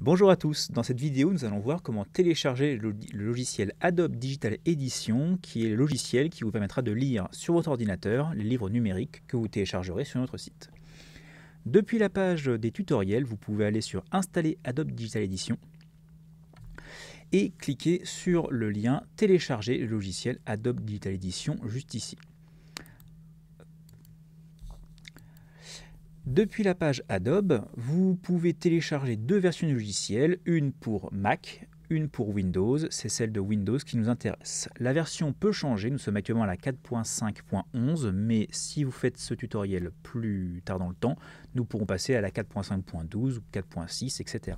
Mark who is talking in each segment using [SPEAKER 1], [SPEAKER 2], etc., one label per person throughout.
[SPEAKER 1] Bonjour à tous, dans cette vidéo nous allons voir comment télécharger le, logiciel Adobe Digital Edition qui est le logiciel qui vous permettra de lire sur votre ordinateur les livres numériques que vous téléchargerez sur notre site. Depuis la page des tutoriels, vous pouvez aller sur Installer Adobe Digital Edition et cliquer sur le lien Télécharger le logiciel Adobe Digital Edition juste ici. Depuis la page Adobe, vous pouvez télécharger deux versions du logiciel, une pour Mac, une pour Windows, c'est celle de Windows qui nous intéresse. La version peut changer, nous sommes actuellement à la 4.5.11, mais si vous faites ce tutoriel plus tard dans le temps, nous pourrons passer à la 4.5.12 ou 4.6, etc.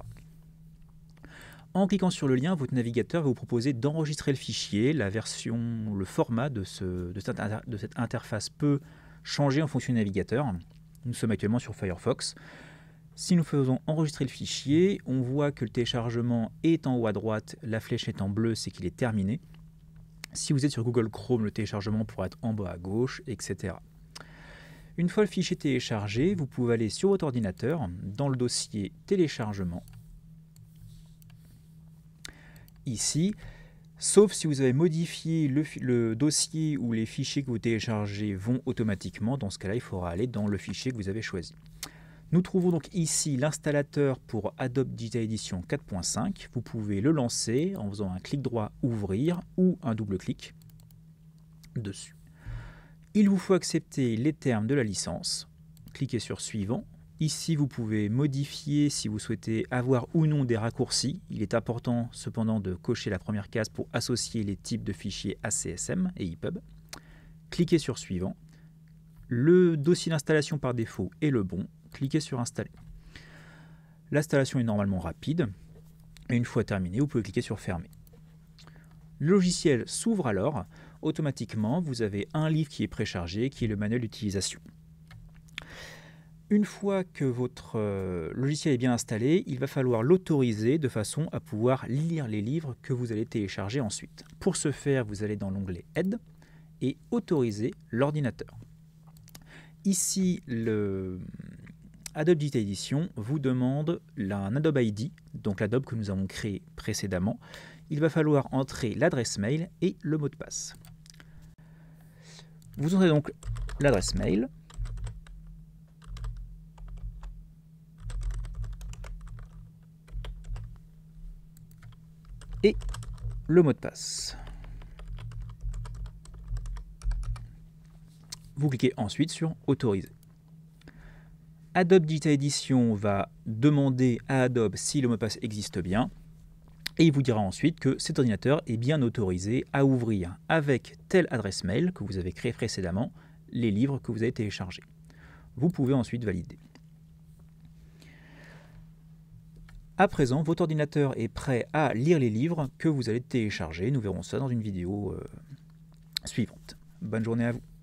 [SPEAKER 1] En cliquant sur le lien, votre navigateur va vous proposer d'enregistrer le fichier. La version, le format de cette interface peut changer en fonction du navigateur. Nous sommes actuellement sur Firefox. Si nous faisons enregistrer le fichier, on voit que le téléchargement est en haut à droite, la flèche est en bleu, c'est qu'il est terminé. Si vous êtes sur Google Chrome, le téléchargement pourra être en bas à gauche, etc. Une fois le fichier téléchargé, vous pouvez aller sur votre ordinateur dans le dossier téléchargement. Ici, sauf si vous avez modifié le, dossier où les fichiers que vous téléchargez vont automatiquement. Dans ce cas-là, il faudra aller dans le fichier que vous avez choisi. Nous trouvons donc ici l'installateur pour Adobe Digital Edition 4.5. Vous pouvez le lancer en faisant un clic droit « Ouvrir » ou un double-clic dessus. Il vous faut accepter les termes de la licence. Cliquez sur « Suivant » Ici, vous pouvez modifier si vous souhaitez avoir ou non des raccourcis. Il est important cependant de cocher la première case pour associer les types de fichiers ACSM et EPUB. Cliquez sur Suivant. Le dossier d'installation par défaut est le bon. Cliquez sur Installer. L'installation est normalement rapide. Et une fois terminée, vous pouvez cliquer sur Fermer. Le logiciel s'ouvre alors. Automatiquement, vous avez un livre qui est préchargé, qui est le manuel d'utilisation. Une fois que votre euh, logiciel est bien installé, il va falloir l'autoriser de façon à pouvoir lire les livres que vous allez télécharger ensuite. Pour ce faire, vous allez dans l'onglet Aide et Autoriser l'ordinateur. Ici, le Adobe Digital Edition vous demande un Adobe ID, donc l'Adobe que nous avons créé précédemment. Il va falloir entrer l'adresse mail et le mot de passe. Vous entrez donc l'adresse mail, et le mot de passe. Vous cliquez ensuite sur Autoriser. Adobe Digital Edition va demander à Adobe si le mot de passe existe bien et il vous dira ensuite que cet ordinateur est bien autorisé à ouvrir avec telle adresse mail que vous avez créée précédemment les livres que vous avez téléchargés. Vous pouvez ensuite valider. À présent, votre ordinateur est prêt à lire les livres que vous allez télécharger. Nous verrons ça dans une vidéo euh, suivante. Bonne journée à vous.